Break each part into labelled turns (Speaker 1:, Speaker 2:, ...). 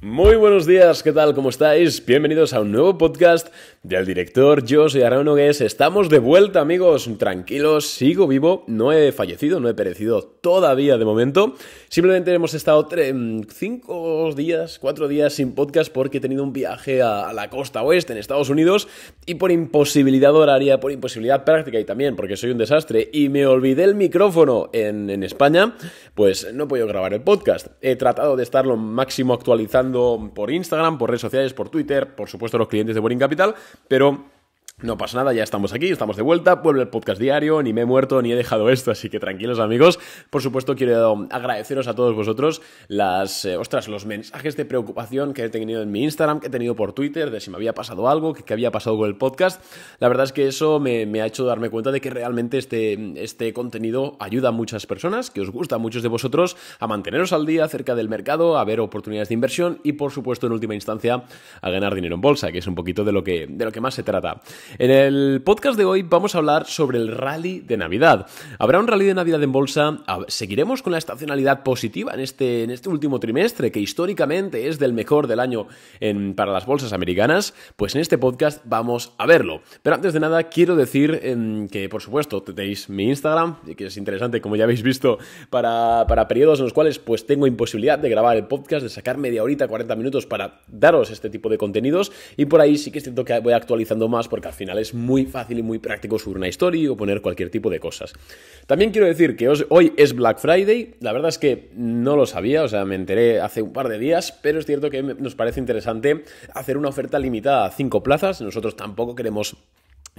Speaker 1: Muy buenos días, ¿qué tal? ¿Cómo estáis? Bienvenidos a un nuevo podcast del director. Yo soy Arano Estamos de vuelta, amigos. Tranquilos, sigo vivo. No he fallecido, no he perecido todavía de momento. Simplemente hemos estado mm, cinco días, cuatro días sin podcast porque he tenido un viaje a, la costa oeste en Estados Unidos y por imposibilidad horaria, por imposibilidad práctica y también porque soy un desastre y me olvidé el micrófono en, en España, pues no he podido grabar el podcast. He tratado de estar lo máximo actualizando por Instagram, por redes sociales, por Twitter, por supuesto los clientes de Boring Capital, pero no pasa nada, ya estamos aquí, estamos de vuelta, vuelve el podcast diario, ni me he muerto ni he dejado esto, así que tranquilos amigos. Por supuesto quiero agradeceros a todos vosotros las, eh, ostras, los mensajes de preocupación que he tenido en mi Instagram, que he tenido por Twitter, de si me había pasado algo, que, había pasado con el podcast. La verdad es que eso me, ha hecho darme cuenta de que realmente este, este, contenido ayuda a muchas personas, que os gusta a muchos de vosotros, a manteneros al día cerca del mercado, a ver oportunidades de inversión y por supuesto en última instancia a ganar dinero en bolsa, que es un poquito de lo que más se trata. En el podcast de hoy vamos a hablar sobre el rally de Navidad. ¿Habrá un rally de Navidad en bolsa? ¿Seguiremos con la estacionalidad positiva este, en este, último trimestre, que históricamente es del mejor del año para las bolsas americanas? Pues en este podcast vamos a verlo. Pero antes de nada, quiero decir em, que, por supuesto, tenéis mi Instagram, que es interesante, como ya habéis visto, para, periodos en los cuales pues tengo imposibilidad de grabar el podcast, de sacar media horita, 40 minutos para daros este tipo de contenidos. Y por ahí sí que siento que voy actualizando más porque al final es muy fácil y muy práctico subir una historia o poner cualquier tipo de cosas. También quiero decir que hoy es Black Friday, la verdad es que no lo sabía, o sea, me enteré hace un par de días, pero es cierto que nos parece interesante hacer una oferta limitada a cinco plazas, nosotros tampoco queremos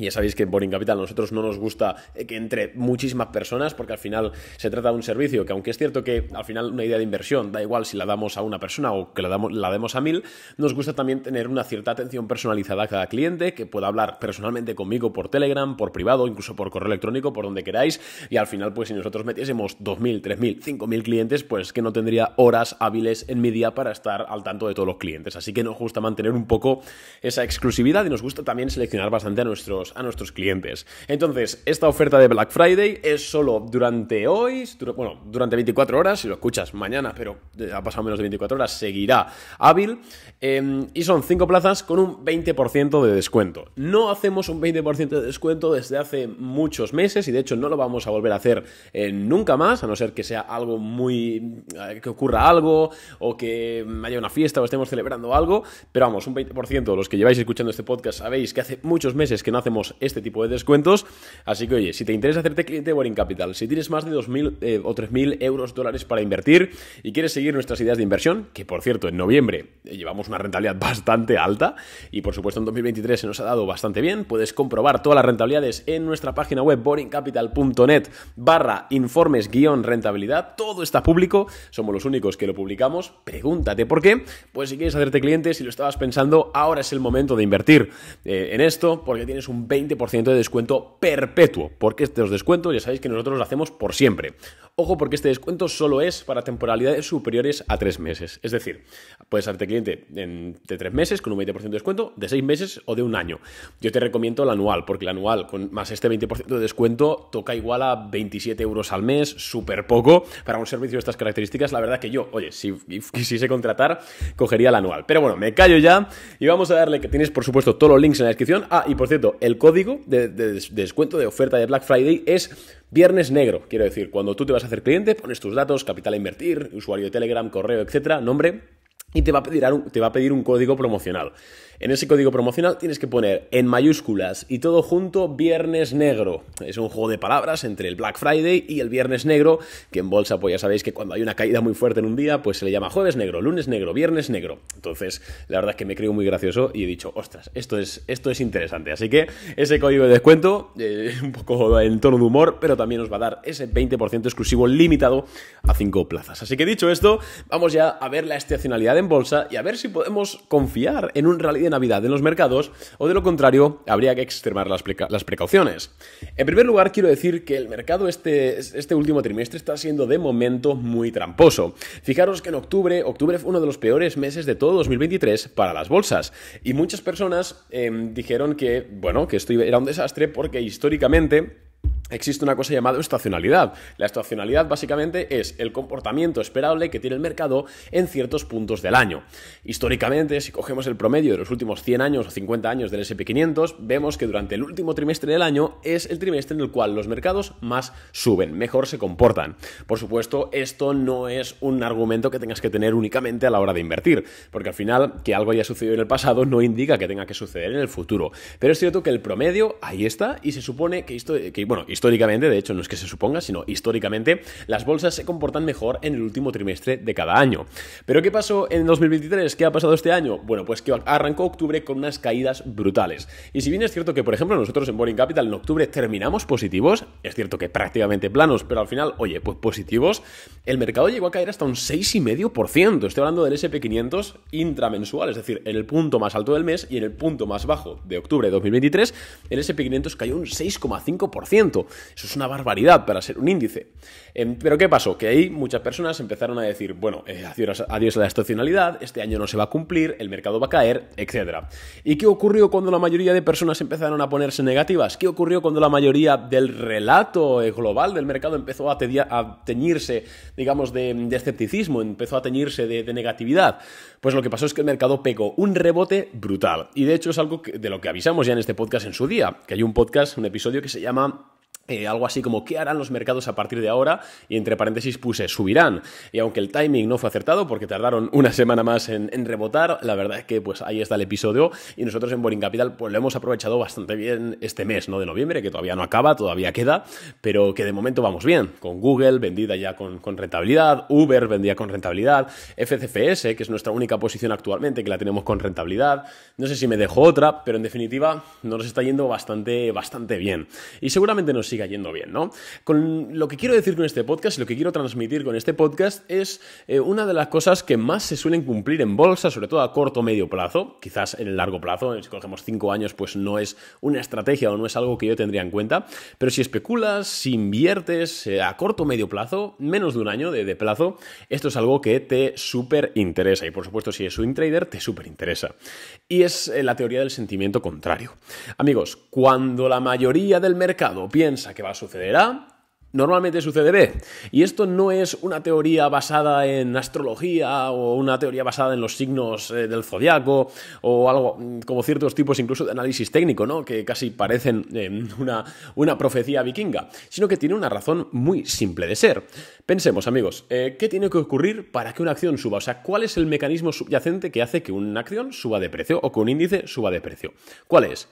Speaker 1: ya sabéis que en Boring Capital a nosotros no nos gusta eh, que entre muchísimas personas porque al final se trata de un servicio que aunque es cierto que al final una idea de inversión da igual si la damos a una persona o que la, la demos a mil, nos gusta también tener una cierta atención personalizada a cada cliente que pueda hablar personalmente conmigo por Telegram, por privado, incluso por correo electrónico, por donde queráis y al final pues si nosotros metiésemos 2.000, 3.000, 5.000 clientes pues que no tendría horas hábiles en mi día para estar al tanto de todos los clientes. Así que nos gusta mantener un poco esa exclusividad y nos gusta también seleccionar bastante a nuestros a nuestros clientes. Entonces, esta oferta de Black Friday es solo durante hoy, bueno, durante 24 horas, si lo escuchas mañana, pero ha pasado menos de 24 horas, seguirá hábil. Em, y son 5 plazas con un 20% de descuento. No hacemos un 20% de descuento desde hace muchos meses y de hecho no lo vamos a volver a hacer eh, nunca más, a no ser que sea algo muy... Eh, que ocurra algo o que haya una fiesta o estemos celebrando algo. Pero vamos, un 20% los que lleváis escuchando este podcast sabéis que hace muchos meses que no hace este tipo de descuentos. Así que, oye, si te interesa hacerte cliente de Boring Capital, si tienes más de 2.000 eh, o 3.000 euros dólares para invertir y quieres seguir nuestras ideas de inversión, que por cierto, en noviembre eh, llevamos una rentabilidad bastante alta y por supuesto en 2023 se nos ha dado bastante bien, puedes comprobar todas las rentabilidades en nuestra página web boringcapital.net barra informes guión rentabilidad, todo está público, somos los únicos que lo publicamos, pregúntate por qué, pues si quieres hacerte cliente, si lo estabas pensando, ahora es el momento de invertir eh, en esto porque tienes un 20% de descuento perpetuo, porque estos descuentos ya sabéis que nosotros los hacemos por siempre. Ojo porque este descuento solo es para temporalidades superiores a tres meses. Es decir, puedes hacerte cliente de tres meses con un 20% de descuento, de seis meses o de un año. Yo te recomiendo el anual, porque el anual con más este 20% de descuento toca igual a 27 euros al mes, súper poco. Para un servicio de estas características, la verdad que yo, oye, si quisiese contratar, cogería el anual. Pero bueno, me callo ya y vamos a darle que tienes, por supuesto, todos los links en la descripción. Ah, y por cierto, el código de, de descuento de oferta de Black Friday es Viernes Negro. Quiero decir, cuando tú te vas a hacer cliente, pones tus datos, capital a invertir, usuario de Telegram, correo, etcétera, nombre, y te va a pedir, te va a pedir un código promocional. En ese código promocional tienes que poner en mayúsculas y todo junto Viernes Negro. Es un juego de palabras entre el Black Friday y el Viernes Negro, que en bolsa pues ya sabéis que cuando hay una caída muy fuerte en un día, pues se le llama jueves negro, lunes negro, viernes negro. Entonces, la verdad es que me creo muy gracioso y he dicho, ostras, esto es, esto es interesante. Así que ese código de descuento, eh, un poco en tono de humor, pero también os va a dar ese 20% exclusivo limitado a 5 plazas. Así que dicho esto, vamos ya a ver la estacionalidad en bolsa y a ver si podemos confiar en un realidad Navidad en los mercados, o de lo contrario, habría que extremar las, precauciones. En primer lugar, quiero decir que el mercado este, este último trimestre está siendo de momento muy tramposo. Fijaros que en octubre, octubre fue uno de los peores meses de todo 2023 para las bolsas, y muchas personas em, dijeron que, bueno, que esto era un desastre porque históricamente existe una cosa llamada estacionalidad. La estacionalidad básicamente es el comportamiento esperable que tiene el mercado en ciertos puntos del año. Históricamente, si cogemos el promedio de los últimos 100 años o 50 años del SP500, vemos que durante el último trimestre del año es el trimestre en el cual los mercados más suben, mejor se comportan. Por supuesto, esto no es un argumento que tengas que tener únicamente a la hora de invertir, porque al final que algo haya sucedido en el pasado no indica que tenga que suceder en el futuro. Pero es cierto que el promedio ahí está y se supone que esto, que, bueno, históricamente, de hecho no es que se suponga, sino históricamente, las bolsas se comportan mejor en el último trimestre de cada año. Pero ¿qué pasó en 2023? ¿Qué ha pasado este año? Bueno, pues que arrancó octubre con unas caídas brutales. Y si bien es cierto que, por ejemplo, nosotros en Boring Capital en octubre terminamos positivos, es cierto que prácticamente planos, pero al final, oye, pues positivos, el mercado llegó a caer hasta un 6,5%. Estoy hablando del SP500 intramensual, es decir, en el punto más alto del mes y en el punto más bajo de octubre de 2023, el SP500 cayó un 6,5%. Eso es una barbaridad para ser un índice. Em, pero ¿qué pasó? Que ahí muchas personas empezaron a decir, bueno, eh, adiós, a la estacionalidad, este año no se va a cumplir, el mercado va a caer, etc. ¿Y qué ocurrió cuando la mayoría de personas empezaron a ponerse negativas? ¿Qué ocurrió cuando la mayoría del relato eh, global del mercado empezó a, teñirse, digamos, de, escepticismo, empezó a teñirse de, negatividad? Pues lo que pasó es que el mercado pegó un rebote brutal. Y de hecho es algo de lo que avisamos ya en este podcast en su día, que hay un podcast, un episodio que se llama eh, algo así como qué harán los mercados a partir de ahora y entre paréntesis puse subirán y aunque el timing no fue acertado porque tardaron una semana más en, rebotar la verdad es que pues ahí está el episodio y nosotros en Boring Capital pues lo hemos aprovechado bastante bien este mes no de noviembre que todavía no acaba todavía queda pero que de momento vamos bien con Google vendida ya con, rentabilidad Uber vendía con rentabilidad FCFS que es nuestra única posición actualmente que la tenemos con rentabilidad no sé si me dejo otra pero en definitiva nos está yendo bastante bastante bien y seguramente nos sigue yendo bien, ¿no? Con lo que quiero decir con este podcast y lo que quiero transmitir con este podcast es eh, una de las cosas que más se suelen cumplir en bolsa, sobre todo a corto o medio plazo, quizás en el largo plazo, si cogemos cinco años, pues no es una estrategia o no es algo que yo tendría en cuenta, pero si especulas, si inviertes eh, a corto o medio plazo, menos de un año de, plazo, esto es algo que te súper interesa y por supuesto si es un trader te súper interesa. Y es eh, la teoría del sentimiento contrario. Amigos, cuando la mayoría del mercado piensa ¿qué que va a suceder A, normalmente sucede B. Y esto no es una teoría basada en astrología o una teoría basada en los signos eh, del zodiaco o algo mm, como ciertos tipos incluso de análisis técnico, ¿no? Que casi parecen em, una, profecía vikinga, sino que tiene una razón muy simple de ser. Pensemos, amigos, eh, ¿qué tiene que ocurrir para que una acción suba? O sea, ¿cuál es el mecanismo subyacente que hace que una acción suba de precio o que un índice suba de precio? ¿Cuál es?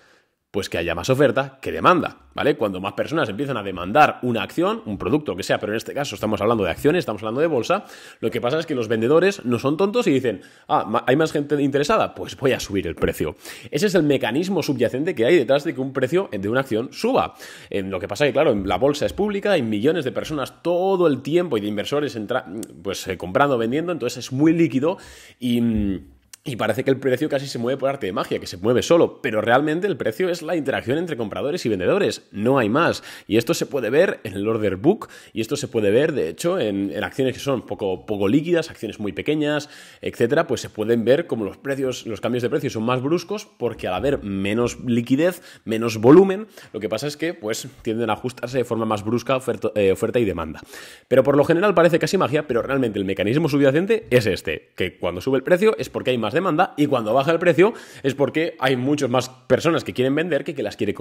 Speaker 1: pues que haya más oferta que demanda, ¿vale? Cuando más personas empiezan a demandar una acción, un producto que sea, pero en este caso estamos hablando de acciones, estamos hablando de bolsa, lo que pasa es que los vendedores no son tontos y dicen, ah, hay más gente interesada, pues voy a subir el precio. Ese es el mecanismo subyacente que hay detrás de que un precio de una acción suba. En eh, lo que pasa es que, claro, la bolsa es pública, hay millones de personas todo el tiempo y de inversores entra, pues, eh, comprando, vendiendo, entonces es muy líquido y mm, y parece que el precio casi se mueve por arte de magia, que se mueve solo, pero realmente el precio es la interacción entre compradores y vendedores, no hay más. Y esto se puede ver en el order book y esto se puede ver, de hecho, en, acciones que son poco, poco líquidas, acciones muy pequeñas, etcétera, pues se pueden ver como los precios, los cambios de precio son más bruscos porque al haber menos liquidez, menos volumen, lo que pasa es que pues tienden a ajustarse de forma más brusca oferta, eh, oferta y demanda. Pero por lo general parece casi magia, pero realmente el mecanismo subyacente es este, que cuando sube el precio es porque hay más demanda y cuando baja el precio es porque hay muchas más personas que quieren vender que, las, que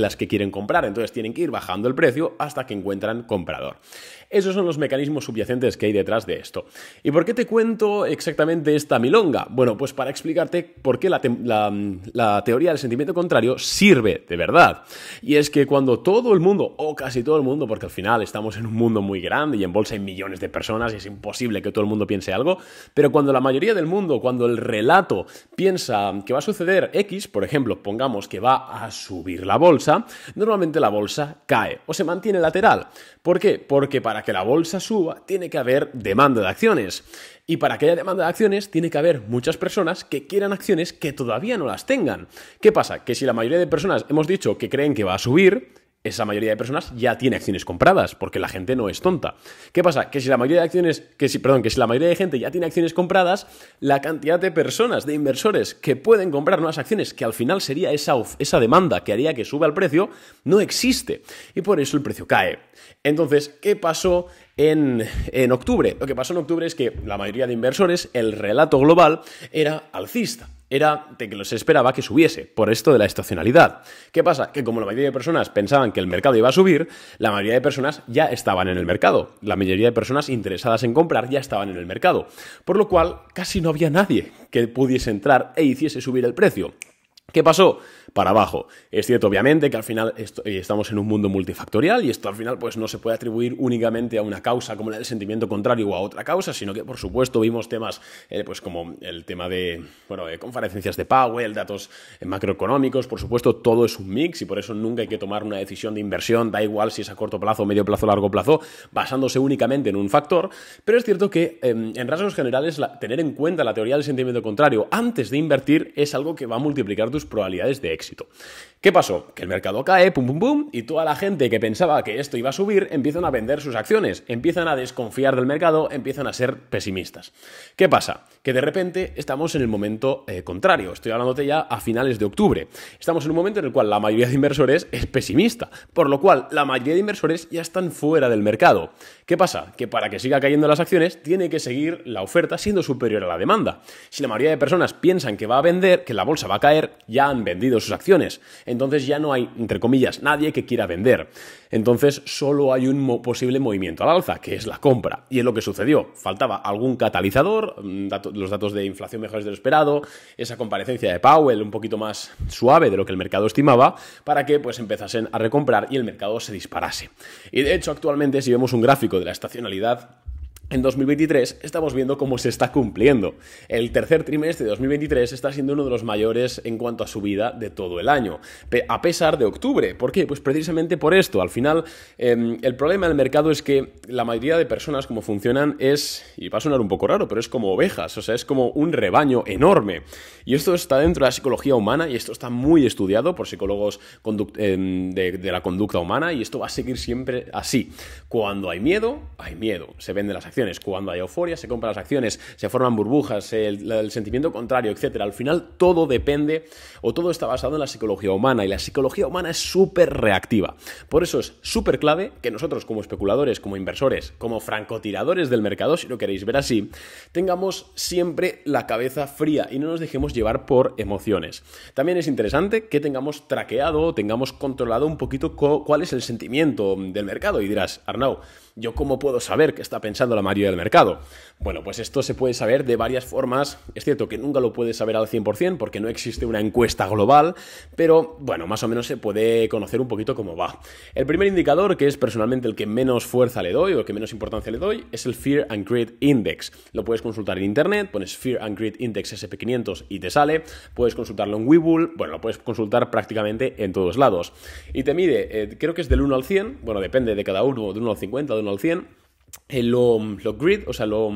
Speaker 1: las que quieren comprar. Entonces tienen que ir bajando el precio hasta que encuentran comprador. Esos son los mecanismos subyacentes que hay detrás de esto. ¿Y por qué te cuento exactamente esta milonga? Bueno, pues para explicarte por qué mm, la, teoría del sentimiento contrario sirve de verdad. Y es que cuando todo el mundo, o casi todo el mundo, porque al final estamos en un mundo muy grande y en bolsa hay millones de personas y es imposible que todo el mundo piense algo, pero cuando la mayoría del mundo, cuando el relato piensa que va a suceder X, por ejemplo, pongamos que va a subir la bolsa, normalmente la bolsa cae o se mantiene lateral. ¿Por qué? Porque para que la bolsa suba, tiene que haber demanda de acciones. Y para que haya demanda de acciones, tiene que haber muchas personas que quieran acciones que todavía no las tengan. ¿Qué pasa? Que si la mayoría de personas hemos dicho que creen que va a subir, esa mayoría de personas ya tiene acciones compradas, porque la gente no es tonta. ¿Qué pasa? Que si la mayoría de acciones, que si, perdón, que si la mayoría de gente ya tiene acciones compradas, la cantidad de personas, de inversores que pueden comprar nuevas acciones, que al final sería esa, demanda que haría que suba el precio, no existe. Y por eso el precio cae. Entonces, ¿qué pasó en octubre? Lo que pasó en octubre es que la mayoría de inversores, el relato global, era alcista era de que los esperaba que subiese, por esto de la estacionalidad. ¿Qué pasa? Que como la mayoría de personas pensaban que el mercado iba a subir, la mayoría de personas ya estaban en el mercado. La mayoría de personas interesadas en comprar ya estaban en el mercado. Por lo cual, casi no había nadie que pudiese entrar e hiciese subir el precio. ¿Qué pasó? Para abajo. Es cierto, obviamente, que al final eh, estamos en un mundo multifactorial y esto al final pues, no se puede atribuir únicamente a una causa como la del sentimiento contrario o a otra causa, sino que, por supuesto, vimos temas eh, pues, como el tema de bueno, conferencias de Powell, datos eh, macroeconómicos, por supuesto, todo es un mix y por eso nunca hay que tomar una decisión de inversión, da igual si es a corto plazo, medio plazo, largo plazo, basándose únicamente en un factor. Pero es cierto que, em, en rasgos generales, tener en cuenta la teoría del sentimiento contrario antes de invertir es algo que va a multiplicar tus probabilidades de éxito. ¿Qué pasó? Que el mercado cae, pum, pum, pum, y toda la gente que pensaba que esto iba a subir empiezan a vender sus acciones, empiezan a desconfiar del mercado, empiezan a ser pesimistas. ¿Qué pasa? Que de repente estamos en el momento eh, contrario, estoy hablándote ya a finales de octubre. Estamos en un momento en el cual la mayoría de inversores es pesimista, por lo cual la mayoría de inversores ya están fuera del mercado. ¿Qué pasa? Que para que siga cayendo las acciones tiene que seguir la oferta siendo superior a la demanda. Si la mayoría de personas piensan que va a vender, que la bolsa va a caer, ya han vendido sus acciones. Entonces ya no hay, entre comillas, nadie que quiera vender. Entonces solo hay un posible movimiento al alza, que es la compra. Y es lo que sucedió. Faltaba algún catalizador, mm, los datos de inflación mejores de lo esperado, esa comparecencia de Powell un poquito más suave de lo que el mercado estimaba, para que pues empezasen a recomprar y el mercado se disparase. Y de hecho actualmente si vemos un gráfico de la estacionalidad, en 2023 estamos viendo cómo se está cumpliendo. El tercer trimestre de 2023 está siendo uno de los mayores en cuanto a subida de todo el año, a pesar de octubre. ¿Por qué? Pues precisamente por esto. Al final, em, el problema del mercado es que la mayoría de personas como funcionan es, y va a sonar un poco raro, pero es como ovejas, o sea, es como un rebaño enorme. Y esto está dentro de la psicología humana y esto está muy estudiado por psicólogos em, de, de la conducta humana y esto va a seguir siempre así. Cuando hay miedo, hay miedo. Se venden las acciones cuando hay euforia, se compran las acciones, se forman burbujas, el, sentimiento contrario, etc. Al final todo depende o todo está basado en la psicología humana y la psicología humana es súper reactiva. Por eso es súper clave que nosotros como especuladores, como inversores, como francotiradores del mercado, si lo queréis ver así, tengamos siempre la cabeza fría y no nos dejemos llevar por emociones. También es interesante que tengamos traqueado, tengamos controlado un poquito cuál es el sentimiento del mercado y dirás, Arnau, ¿yo cómo puedo saber qué está pensando la mayoría del mercado. Bueno, pues esto se puede saber de varias formas. Es cierto que nunca lo puedes saber al 100% porque no existe una encuesta global, pero bueno, más o menos se puede conocer un poquito cómo va. El primer indicador, que es personalmente el que menos fuerza le doy o el que menos importancia le doy, es el Fear and Greed Index. Lo puedes consultar en internet, pones Fear and Greed Index SP500 y te sale. Puedes consultarlo en Webull, bueno, lo puedes consultar prácticamente en todos lados. Y te mide, eh, creo que es del 1 al 100, bueno, depende de cada uno, de 1 al 50, de 1 al 100 eh, lo, lo, grid, o sea, lo,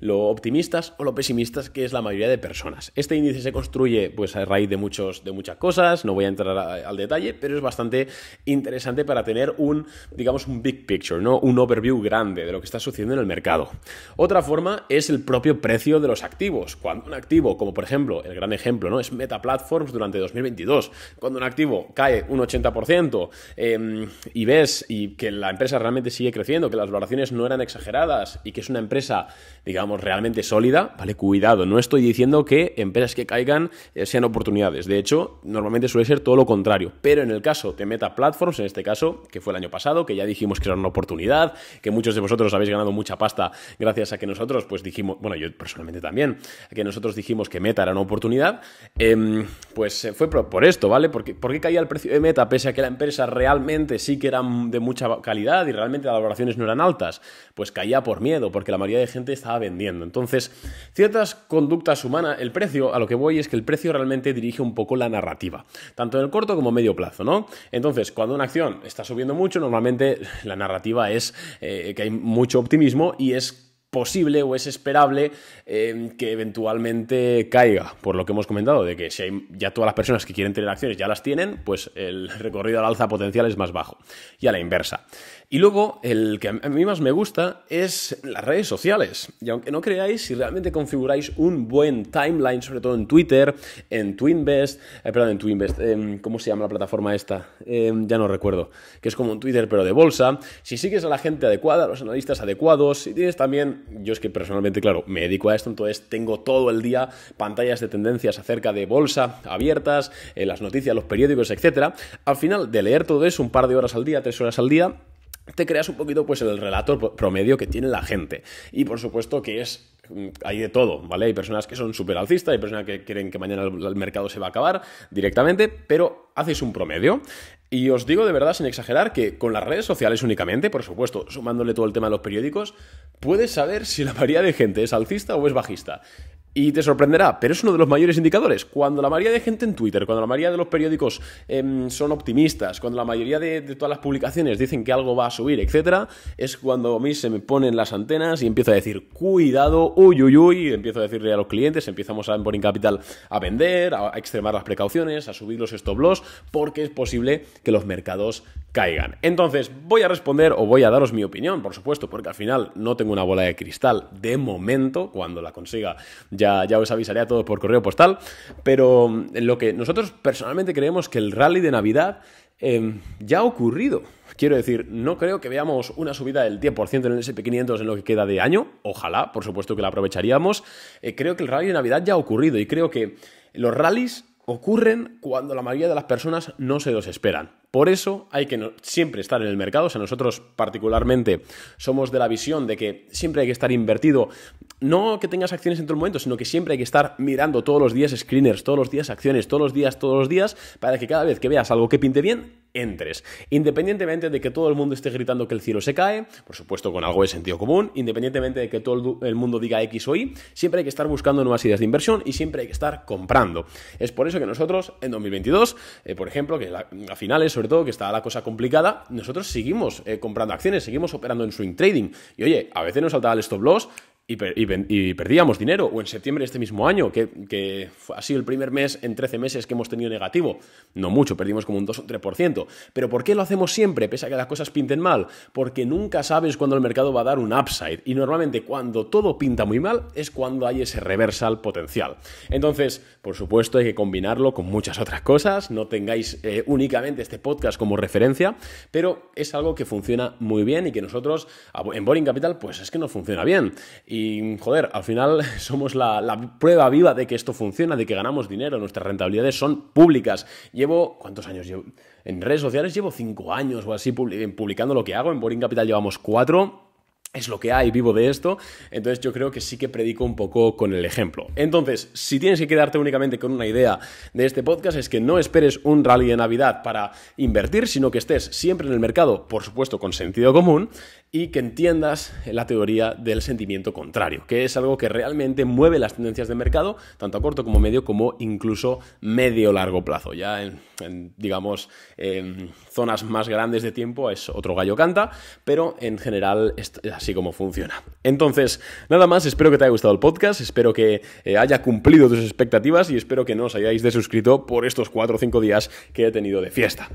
Speaker 1: lo, optimistas o lo pesimistas que es la mayoría de personas. Este índice se construye pues, a raíz de, muchos, de muchas cosas, no voy a entrar al detalle, pero es bastante interesante para tener un, digamos, un big picture, ¿no? un overview grande de lo que está sucediendo en el mercado. Otra forma es el propio precio de los activos. Cuando un activo, como por ejemplo, el gran ejemplo, ¿no? es Meta Platforms durante 2022, cuando un activo cae un 80% em, y ves y que la empresa realmente sigue creciendo, que las valoraciones no eran exageradas y que es una empresa, digamos, realmente sólida, ¿vale? Cuidado, no estoy diciendo que empresas que caigan eh, sean oportunidades. De hecho, normalmente suele ser todo lo contrario. Pero en el caso de Meta Platforms, en este caso, que fue el año pasado, que ya dijimos que era una oportunidad, que muchos de vosotros habéis ganado mucha pasta gracias a que nosotros, pues dijimos, bueno, yo personalmente también, que nosotros dijimos que Meta era una oportunidad, em, pues eh, fue por esto, ¿vale? Porque, ¿Por qué caía el precio de Meta pese a que la empresa realmente sí que era de mucha calidad y realmente las valoraciones no eran altas? pues caía por miedo, porque la mayoría de gente estaba vendiendo. Entonces, ciertas conductas humanas, el precio, a lo que voy es que el precio realmente dirige un poco la narrativa, tanto en el corto como medio plazo, ¿no? Entonces, cuando una acción está subiendo mucho, normalmente la narrativa es eh, que hay mucho optimismo y es posible o es esperable eh, que eventualmente caiga, por lo que hemos comentado, de que si ya todas las personas que quieren tener acciones ya las tienen, pues el recorrido al alza potencial es más bajo. Y a la inversa. Y luego, el que a mí más me gusta es las redes sociales. Y aunque no creáis, si realmente configuráis un buen timeline, sobre todo en Twitter, en Twinvest, eh, perdón, en Twinvest, em, ¿cómo se llama la plataforma esta? Em, ya no recuerdo, que es como un Twitter pero de bolsa. Si sigues a la gente adecuada, a los analistas adecuados, si tienes también, yo es que personalmente, claro, me dedico a esto, entonces tengo todo el día pantallas de tendencias acerca de bolsa abiertas, eh, las noticias, los periódicos, etc. Al final de leer todo eso, un par de horas al día, tres horas al día, te creas un poquito pues el relato promedio que tiene la gente. Y por supuesto que es mm, hay de todo, ¿vale? Hay personas que son súper alcistas, hay personas que quieren que mañana el mercado se va a acabar directamente, pero haces un promedio. Y os digo de verdad, sin exagerar, que con las redes sociales únicamente, por supuesto, sumándole todo el tema de los periódicos, puedes saber si la mayoría de gente es alcista o es bajista. Y te sorprenderá, pero es uno de los mayores indicadores. Cuando la mayoría de gente en Twitter, cuando la mayoría de los periódicos em, son optimistas, cuando la mayoría de, todas las publicaciones dicen que algo va a subir, etc., es cuando a mí se me ponen las antenas y empiezo a decir, cuidado, uy, uy, uy, y empiezo a decirle a los clientes, empezamos a, en Capital a vender, a, a extremar las precauciones, a subir los stop loss, porque es posible que los mercados caigan. Entonces, voy a responder o voy a daros mi opinión, por supuesto, porque al final no tengo una bola de cristal de momento, cuando la consiga ya, ya os avisaré a todos por correo postal, pero mm, en lo que nosotros personalmente creemos que el rally de Navidad em, ya ha ocurrido. Quiero decir, no creo que veamos una subida del 10% en el SP500 en lo que queda de año. Ojalá, por supuesto que la aprovecharíamos. Eh, creo que el rally de Navidad ya ha ocurrido y creo que los rallies ocurren cuando la mayoría de las personas no se los esperan. Por eso hay que siempre estar en el mercado. O sea, nosotros particularmente somos de la visión de que siempre hay que estar invertido. No que tengas acciones en todo momento, sino que siempre hay que estar mirando todos los días screeners, todos los días acciones, todos los días, todos los días, para que cada vez que veas algo que pinte bien, entres. Independientemente de que todo el mundo esté gritando que el cielo se cae, por supuesto con algo de sentido común, independientemente de que todo el mundo diga X o Y, siempre hay que estar buscando nuevas ideas de inversión y siempre hay que estar comprando. Es por eso que nosotros en 2022, eh, por ejemplo, que a finales todo, que estaba la cosa complicada, nosotros seguimos eh, comprando acciones, seguimos operando en swing trading. Y oye, a veces nos saltaba el stop loss y, perdíamos dinero, o en septiembre de este mismo año, que, ha sido el primer mes en 13 meses que hemos tenido negativo. No mucho, perdimos como un 2 o 3%. Pero ¿por qué lo hacemos siempre, pese a que las cosas pinten mal? Porque nunca sabes cuándo el mercado va a dar un upside. Y normalmente cuando todo pinta muy mal es cuando hay ese reversal potencial. Entonces, por supuesto, hay que combinarlo con muchas otras cosas. No tengáis eh, únicamente este podcast como referencia, pero es algo que funciona muy bien y que nosotros en Boring Capital, pues es que nos funciona bien. Y joder, al final somos la, prueba viva de que esto funciona, de que ganamos dinero, nuestras rentabilidades son públicas. Llevo, ¿cuántos años llevo? En redes sociales llevo cinco años o así publicando lo que hago, en Boring Capital llevamos cuatro es lo que hay, vivo de esto, entonces yo creo que sí que predico un poco con el ejemplo. Entonces, si tienes que quedarte únicamente con una idea de este podcast, es que no esperes un rally de Navidad para invertir, sino que estés siempre en el mercado, por supuesto con sentido común, y que entiendas la teoría del sentimiento contrario, que es algo que realmente mueve las tendencias de mercado, tanto a corto como medio, como incluso medio largo plazo. Ya en, digamos, en zonas más grandes de tiempo es otro gallo canta, pero en general así como funciona. Entonces, nada más, espero que te haya gustado el podcast, espero que eh, haya cumplido tus expectativas y espero que no os hayáis desuscrito por estos cuatro o cinco días que he tenido de fiesta.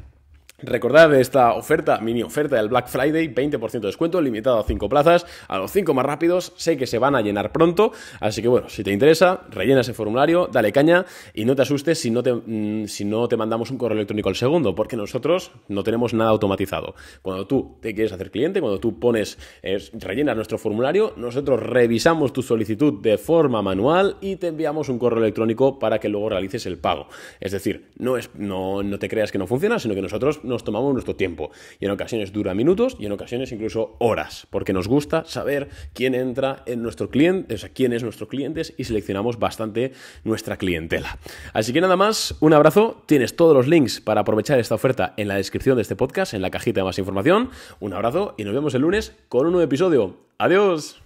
Speaker 1: Recordad esta oferta, mini oferta del Black Friday, 20% de descuento, limitado a 5 plazas, a los 5 más rápidos, sé que se van a llenar pronto, así que bueno, si te interesa, rellena ese formulario, dale caña y no te asustes si no te, mm, si no te mandamos un correo electrónico al segundo, porque nosotros no tenemos nada automatizado. Cuando tú te quieres hacer cliente, cuando tú pones, eh, rellenas nuestro formulario, nosotros revisamos tu solicitud de forma manual y te enviamos un correo electrónico para que luego realices el pago. Es decir, no, es, no, no te creas que no funciona, sino que nosotros nos nos tomamos nuestro tiempo. Y en ocasiones dura minutos y en ocasiones incluso horas, porque nos gusta saber quién entra en nuestro cliente, o sea, quién es nuestro cliente y seleccionamos bastante nuestra clientela. Así que nada más, un abrazo. Tienes todos los links para aprovechar esta oferta en la descripción de este podcast, en la cajita de más información. Un abrazo y nos vemos el lunes con un nuevo episodio. Adiós.